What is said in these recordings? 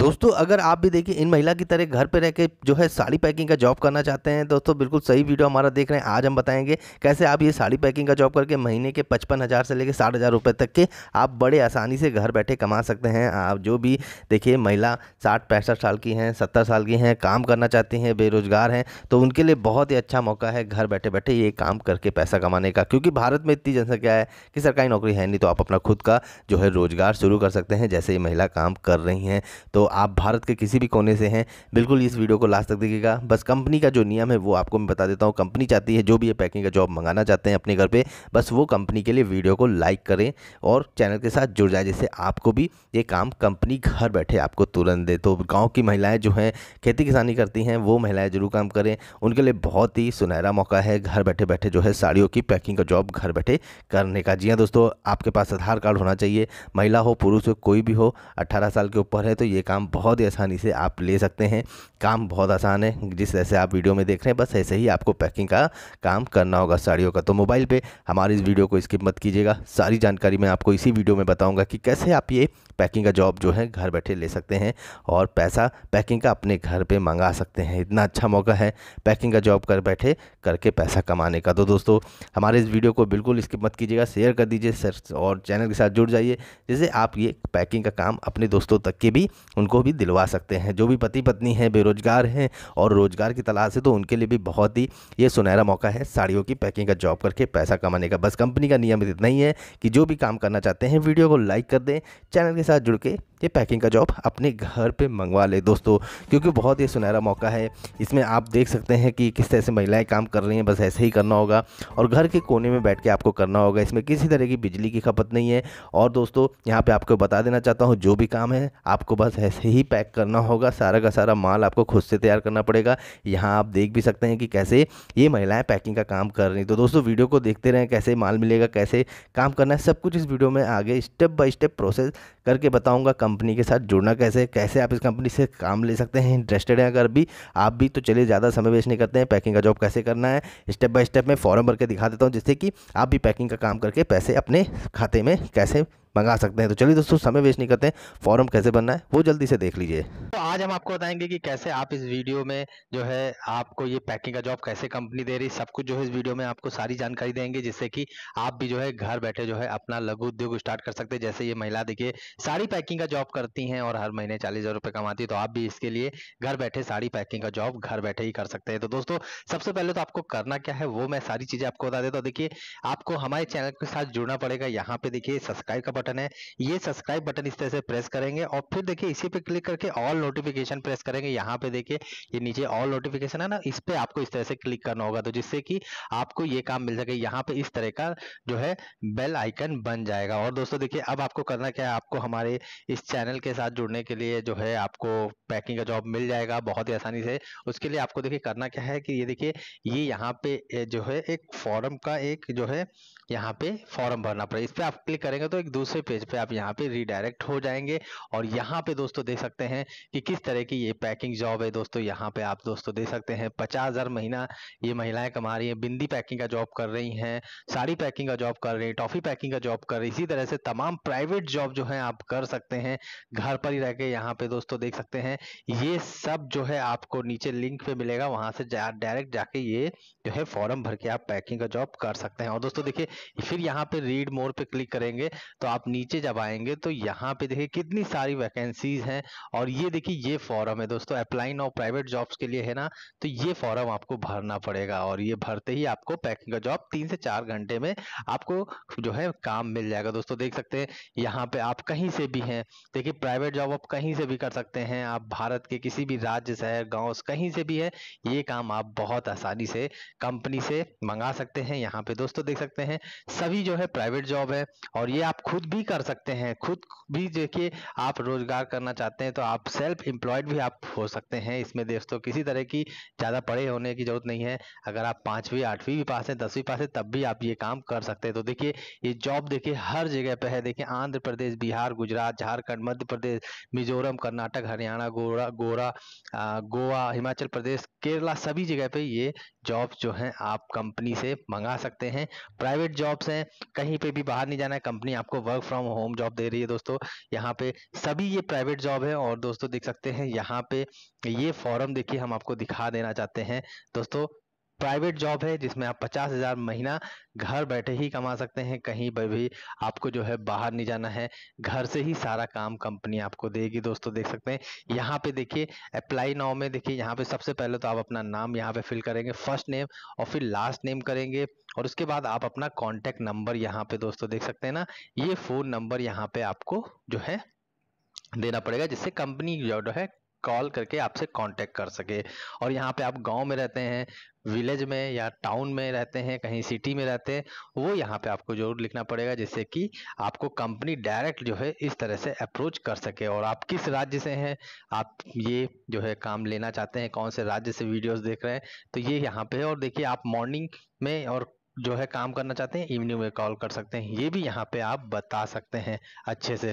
दोस्तों अगर आप भी देखिए इन महिला की तरह घर पर रह के जो है साड़ी पैकिंग का जॉब करना चाहते हैं दोस्तों बिल्कुल सही वीडियो हमारा देख रहे हैं आज हम बताएंगे कैसे आप ये साड़ी पैकिंग का जॉब करके महीने के पचपन हज़ार से लेकर साठ हज़ार रुपये तक के आप बड़े आसानी से घर बैठे कमा सकते हैं आप जो भी देखिए महिला साठ पैंसठ साल की हैं सत्तर साल की हैं काम करना चाहती हैं बेरोज़गार हैं तो उनके लिए बहुत ही अच्छा मौका है घर बैठे बैठे ये काम करके पैसा कमाने का क्योंकि भारत में इतनी जनसंख्या है कि सरकारी नौकरी है नहीं तो आप अपना खुद का जो है रोज़गार शुरू कर सकते हैं जैसे ये महिला काम कर रही हैं तो आप भारत के किसी भी कोने से हैं बिल्कुल इस वीडियो को लास्ट तक देखिएगा बस कंपनी का जो नियम है वो आपको मैं बता देता हूँ कंपनी चाहती है जो भी ये पैकिंग का जॉब मंगाना चाहते हैं अपने घर पर बस वो कंपनी के लिए वीडियो को लाइक करें और चैनल के साथ जुड़ जाए जिससे आपको भी ये काम कंपनी घर बैठे आपको तुरंत दे तो गाँव की महिलाएँ जो हैं खेती किसानी करती हैं वो महिलाएँ जरूर काम करें उनके लिए बहुत ही सुनहरा मौका है घर बैठे बैठे जो है साड़ियों की पैकिंग का जॉब घर बैठे करने का जी हाँ दोस्तों आपके पास आधार कार्ड होना चाहिए महिला हो पुरुष हो कोई भी हो 18 साल के ऊपर है तो ये काम काम बहुत ही आसानी से आप ले सकते हैं काम बहुत आसान है जिस तरह से आप वीडियो में देख रहे हैं बस ऐसे ही आपको पैकिंग का काम करना होगा साड़ियों का तो मोबाइल पे हमारे इस वीडियो को स्किप मत कीजिएगा सारी जानकारी मैं आपको इसी वीडियो में बताऊँगा कि कैसे आप ये पैकिंग का जॉब जो है घर बैठे ले सकते हैं और पैसा पैकिंग का अपने घर पर मंगा सकते हैं इतना अच्छा मौका है पैकिंग का जॉब कर बैठे करके पैसा कमाने का तो दोस्तों हमारे इस वीडियो को बिल्कुल स्किप मत कीजिएगा शेयर कर दीजिए और चैनल के साथ जुड़ जाइए जिससे आप ये पैकिंग का काम अपने दोस्तों तक के भी उनको भी दिलवा सकते हैं जो भी पति पत्नी हैं बेरोजगार हैं और रोज़गार की तलाश है तो उनके लिए भी बहुत ही ये सुनहरा मौका है साड़ियों की पैकिंग का जॉब करके पैसा कमाने का बस कंपनी का नियम इतना ही है कि जो भी काम करना चाहते हैं वीडियो को लाइक कर दें चैनल के साथ जुड़ के ये पैकिंग का जॉब अपने घर पर मंगवा लें दोस्तों क्योंकि बहुत ही सुनहरा मौका है इसमें आप देख सकते हैं कि किस तरह से महिलाएं काम कर रही हैं बस ऐसे ही करना होगा और घर के कोने में बैठ के आपको करना होगा इसमें किसी तरह की बिजली की खपत नहीं है और दोस्तों यहाँ पर आपको बता देना चाहता हूँ जो भी काम है आपको बस ऐसे ही पैक करना होगा सारा का सारा माल आपको खुद से तैयार करना पड़ेगा यहाँ आप देख भी सकते हैं कि कैसे ये महिलाएं पैकिंग का काम कर रही तो दोस्तों वीडियो को देखते रहें कैसे माल मिलेगा कैसे काम करना है सब कुछ इस वीडियो में आगे स्टेप बाय स्टेप प्रोसेस करके बताऊँगा कंपनी के साथ जुड़ना कैसे कैसे आप इस कंपनी से काम ले सकते हैं इंटरेस्टेड हैं अगर भी आप भी तो चलिए ज़्यादा समय वेस्ट नहीं करते हैं पैकिंग का जॉब कैसे करना है स्टेप बाय स्टेप मैं फॉर्म भर के दिखा देता हूँ जिससे कि आप भी पैकिंग का काम करके पैसे अपने खाते में कैसे मंगा सकते हैं तो चलिए दोस्तों समय वेस्ट नहीं करते हैं फॉर्म कैसे बनना है वो जल्दी से देख लीजिए तो आज हम आपको बताएंगे कि कैसे आप इस वीडियो में जो है आपको ये पैकिंग का जॉब कैसे कंपनी दे रही सब कुछ जो है इस वीडियो में आपको सारी जानकारी देंगे जिससे कि आप भी जो है घर बैठे जो है अपना लघु उद्योग स्टार्ट कर सकते हैं जैसे ये महिला देखिए साड़ी पैकिंग का जॉब करती हैं और हर महीने चालीस हजार कमाती है तो आप भी इसके लिए घर बैठे साड़ी पैकिंग का जॉब घर बैठे ही कर सकते हैं तो दोस्तों सबसे पहले तो आपको करना क्या है वो मैं सारी चीजें आपको बता देता हूँ देखिए आपको हमारे चैनल के साथ जुड़ना पड़ेगा यहाँ पे देखिए सब्सक्राइब का बटन है ये सब्सक्राइब बटन इस तरह से प्रेस करेंगे और फिर देखिए इसी पे क्लिक करके ऑल नोटिफिकेशन प्रेस करेंगे यहाँ पे देखिए ये नीचे ऑल नोटिफिकेशन है ना इस पे आपको इस तरह से क्लिक करना होगा तो जिससे कि आपको ये काम मिल सके यहाँ पे इस तरह का जो है बेल आइकन बन जाएगा और दोस्तों देखिए अब आपको करना क्या है आपको हमारे इस चैनल के साथ जुड़ने के लिए जो है आपको पैकिंग का जॉब मिल जाएगा बहुत ही आसानी से उसके लिए आपको देखिए करना क्या है कि ये देखिए ये यहाँ पे जो है एक फॉरम का एक जो है यहाँ पे फॉर्म भरना पड़ेगा इस पर आप क्लिक करेंगे तो एक दूसरे पेज पे आप यहाँ पे रिडायरेक्ट हो जाएंगे और यहाँ पे दोस्तों देख सकते हैं कि किस तरह की ये पैकिंग जॉब है दोस्तों यहाँ पे आप दोस्तों देख सकते हैं पचास हज़ार महीना ये महिलाएं कमा रही हैं बिंदी पैकिंग का जॉब कर रही हैं साड़ी पैकिंग का जॉब कर रही है टॉफ़ी पैकिंग का जॉब कर रही इसी तरह से तमाम प्राइवेट जॉब जो है आप कर सकते हैं घर पर ही रह के यहाँ पे दोस्तों देख सकते हैं ये सब जो है आपको नीचे लिंक पे मिलेगा वहां से डायरेक्ट जाके ये जो है फॉर्म भर के आप पैकिंग का जॉब कर सकते हैं और दोस्तों देखिए फिर यहाँ पे रीड मोर पे क्लिक करेंगे तो आप नीचे जब आएंगे तो यहाँ पे देखिए कितनी सारी वैकेंसीज हैं और ये देखिए ये फॉरम है दोस्तों अप्लाई नाउ प्राइवेट जॉब्स के लिए है ना तो ये फॉरम आपको भरना पड़ेगा और ये भरते ही आपको पैकिंग का जॉब तीन से चार घंटे में आपको जो है काम मिल जाएगा दोस्तों देख सकते हैं यहाँ पे आप कहीं से भी हैं देखिए प्राइवेट जॉब आप कहीं से भी कर सकते हैं आप भारत के किसी भी राज्य शहर गाँव कहीं से भी है ये काम आप बहुत आसानी से कंपनी से मंगा सकते हैं यहाँ पे दोस्तों देख सकते हैं सभी जो है प्राइवेट जॉब है और ये आप खुद भी कर सकते हैं खुद भी देखिए आप रोजगार करना चाहते हैं तो आप सेल्फ एम्प्लॉयड भी आप हो सकते हैं इसमें दोस्तों किसी तरह की ज़्यादा पढ़े होने की जरूरत नहीं है अगर आप पाँचवीं आठवीं भी पास हैं दसवीं पास है तब भी आप ये काम कर सकते हैं तो देखिए ये जॉब देखिए हर जगह पे है देखिए आंध्र प्रदेश बिहार गुजरात झारखंड मध्य प्रदेश मिजोरम कर्नाटक हरियाणा गोरा गोरा गोवा हिमाचल प्रदेश केरला सभी जगह पे ये जॉब जो है आप कंपनी से मंगा सकते हैं प्राइवेट प्राइवेट जॉब्स हैं कहीं पे भी बाहर नहीं जाना है कंपनी आपको वर्क फ्रॉम होम जॉब दे रही है दोस्तों यहाँ पे सभी ये प्राइवेट जॉब है और दोस्तों देख सकते हैं यहाँ पे ये फॉरम देखिए हम आपको दिखा देना चाहते हैं दोस्तों प्राइवेट जॉब है जिसमें आप पचास हज़ार महीना घर बैठे ही कमा सकते हैं कहीं पर भी आपको जो है बाहर नहीं जाना है घर से ही सारा काम कंपनी आपको देगी दोस्तों देख सकते हैं यहाँ पे देखिए अप्लाई नाउ में देखिए यहाँ पे सबसे पहले तो आप अपना नाम यहाँ पे फिल करेंगे फर्स्ट नेम और फिर लास्ट नेम करेंगे और उसके बाद आप अपना कॉन्टैक्ट नंबर यहाँ पे दोस्तों देख सकते हैं ना ये फ़ोन नंबर यहाँ पे आपको जो है देना पड़ेगा जिससे कंपनी जो है कॉल करके आपसे कांटेक्ट कर सके और यहाँ पे आप गांव में रहते हैं विलेज में या टाउन में रहते हैं कहीं सिटी में रहते हैं वो यहाँ पे आपको जरूर लिखना पड़ेगा जिससे कि आपको कंपनी डायरेक्ट जो है इस तरह से अप्रोच कर सके और आप किस राज्य से हैं आप ये जो है काम लेना चाहते हैं कौन से राज्य से वीडियोस देख रहे हैं तो ये यहाँ पे है और देखिए आप मॉर्निंग में और जो है काम करना चाहते हैं इवनिंग में कॉल कर सकते हैं ये भी यहाँ पे आप बता सकते हैं अच्छे से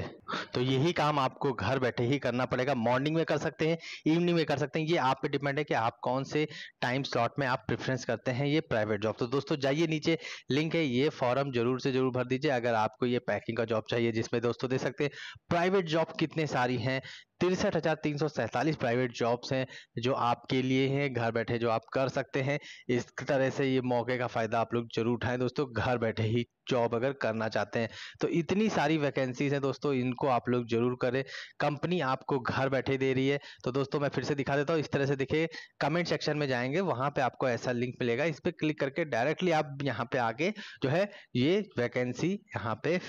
तो यही काम आपको घर बैठे ही करना पड़ेगा मॉर्निंग में कर सकते हैं इवनिंग में कर सकते हैं ये आप पे डिपेंड है कि आप कौन से टाइम स्लॉट में आप प्रेफरेंस करते हैं ये प्राइवेट जॉब तो दोस्तों जाइए नीचे लिंक है ये फॉर्म जरूर से जरूर भर दीजिए अगर आपको ये पैकिंग का जॉब चाहिए जिसमें दोस्तों दे सकते हैं प्राइवेट जॉब कितने सारी हैं तिरसठ हजार तीन सौ सैंतालीस प्राइवेट जॉब्स हैं जो आपके लिए हैं घर बैठे जो आप कर सकते हैं इस तरह से ये मौके का फ़ायदा आप लोग जरूर उठाएं दोस्तों घर बैठे ही जॉब अगर करना चाहते हैं तो इतनी सारी वैकेंसीज हैं दोस्तों इनको आप लोग जरूर करें कंपनी आपको घर बैठे दे रही है तो दोस्तों मैं फिर से दिखा देता हूँ इस तरह से देखिए कमेंट सेक्शन में जाएंगे वहां पे आपको ऐसा लिंक मिलेगा इस पर क्लिक करके डायरेक्टली आप यहाँ पे आके जो है ये वैकेंसी यहाँ पे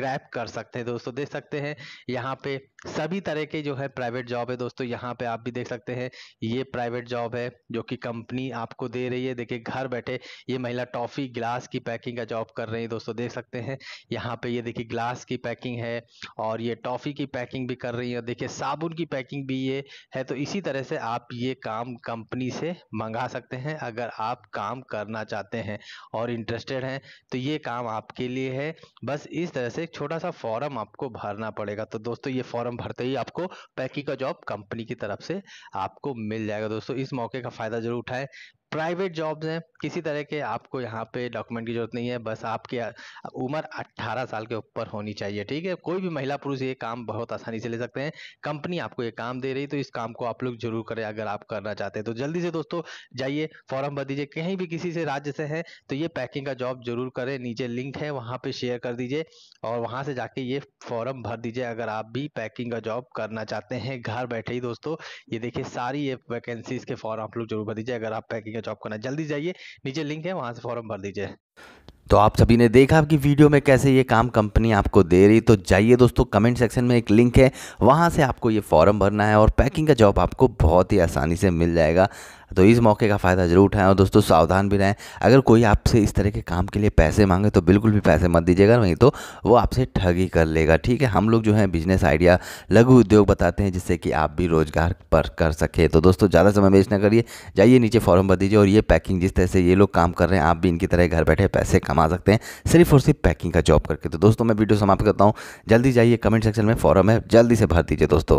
ग्रैप कर सकते हैं दोस्तों देख सकते हैं यहाँ पे सभी तरह के जो है प्राइवेट जॉब है दोस्तों यहाँ पे आप भी देख सकते हैं ये प्राइवेट जॉब है जो कि कंपनी आपको दे रही है देखिए घर बैठे ये महिला टॉफी ग्लास की पैकिंग का जॉब कर रही है दोस्तों देख सकते हैं यहाँ पे ये देखिए ग्लास की पैकिंग है और ये टॉफी की पैकिंग भी कर रही है और देखिए साबुन की पैकिंग भी ये है तो इसी तरह से आप ये काम कंपनी से मंगा सकते हैं अगर आप काम करना चाहते हैं और इंटरेस्टेड हैं तो ये काम आपके लिए है बस इस तरह से एक छोटा सा फॉर्म आपको भरना पड़ेगा तो दोस्तों ये फॉर्म भरते ही आपको पैकिंग का जॉब कंपनी की तरफ से आपको मिल जाएगा दोस्तों इस मौके का फ़ायदा जरूर उठाएं प्राइवेट जॉब्स हैं किसी तरह के आपको यहाँ पे डॉक्यूमेंट की जरूरत नहीं है बस आपके उम्र 18 साल के ऊपर होनी चाहिए ठीक है कोई भी महिला पुरुष ये काम बहुत आसानी से ले सकते हैं कंपनी आपको ये काम दे रही तो इस काम को आप लोग जरूर करें अगर आप करना चाहते हैं तो जल्दी से दोस्तों जाइए फॉर्म भर दीजिए कहीं भी किसी से राज्य से है तो ये पैकिंग का जॉब जरूर करें नीचे लिंक है वहाँ पर शेयर कर दीजिए और वहाँ से जाके ये फॉर्म भर दीजिए अगर आप भी पैकिंग का जॉब करना चाहते हैं घर बैठे ही दोस्तों ये देखिए सारी ये वैकेंसीज के फॉर्म आप लोग जरूर भर दीजिए अगर आप पैकिंग का जॉब तो करना जल्दी जाइए नीचे लिंक है वहाँ से फॉर्म भर दीजिए तो आप सभी ने देखा आपकी वीडियो में कैसे ये काम कंपनी आपको दे रही तो जाइए दोस्तों कमेंट सेक्शन में एक लिंक है वहाँ से आपको ये फॉर्म भरना है और पैकिंग का जॉब आपको बहुत ही आसानी से मिल जाएगा तो इस मौके का फ़ायदा ज़रूर उठाएं और दोस्तों सावधान भी रहें अगर कोई आपसे इस तरह के काम के लिए पैसे मांगे तो बिल्कुल भी पैसे मत दीजिएगा नहीं तो वो आपसे ठगी कर लेगा ठीक है हम लोग जो है बिजनेस आइडिया लघु उद्योग बताते हैं जिससे कि आप भी रोज़गार पर कर सकें तो दोस्तों ज़्यादा समय वेस्ट ना करिए जाइए नीचे फॉर्म भर दीजिए और ये पैकिंग जिस तरह से ये लोग काम कर रहे हैं आप भी इनकी तरह घर बैठे पैसे कमा सकते हैं सिर्फ और सिर्फ पैकिंग का जॉब करके तो दोस्तों मैं वीडियो समाप्त करता हूँ जल्दी जाइए कमेंट सेक्शन में फॉर्म है जल्दी से भर दीजिए दोस्तों